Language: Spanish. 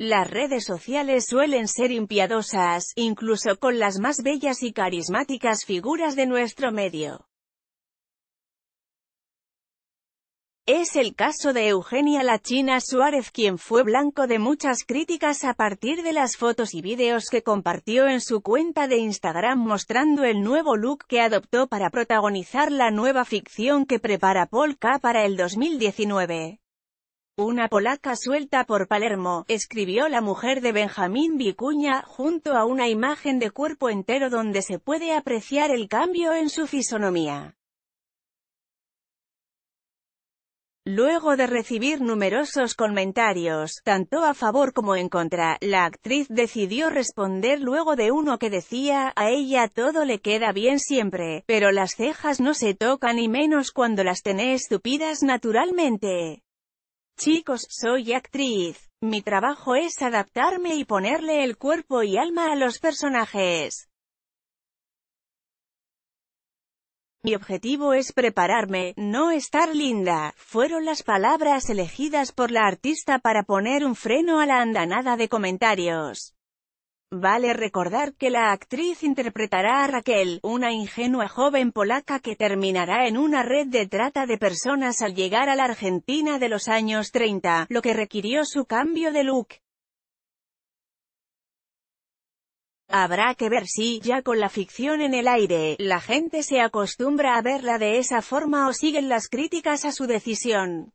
Las redes sociales suelen ser impiadosas, incluso con las más bellas y carismáticas figuras de nuestro medio. Es el caso de Eugenia La Suárez quien fue blanco de muchas críticas a partir de las fotos y vídeos que compartió en su cuenta de Instagram mostrando el nuevo look que adoptó para protagonizar la nueva ficción que prepara Polka para el 2019. Una polaca suelta por Palermo, escribió la mujer de Benjamín Vicuña, junto a una imagen de cuerpo entero donde se puede apreciar el cambio en su fisonomía. Luego de recibir numerosos comentarios, tanto a favor como en contra, la actriz decidió responder luego de uno que decía, a ella todo le queda bien siempre, pero las cejas no se tocan y menos cuando las tenés tupidas naturalmente. Chicos, soy actriz. Mi trabajo es adaptarme y ponerle el cuerpo y alma a los personajes. Mi objetivo es prepararme, no estar linda, fueron las palabras elegidas por la artista para poner un freno a la andanada de comentarios. Vale recordar que la actriz interpretará a Raquel, una ingenua joven polaca que terminará en una red de trata de personas al llegar a la Argentina de los años 30, lo que requirió su cambio de look. Habrá que ver si, ya con la ficción en el aire, la gente se acostumbra a verla de esa forma o siguen las críticas a su decisión.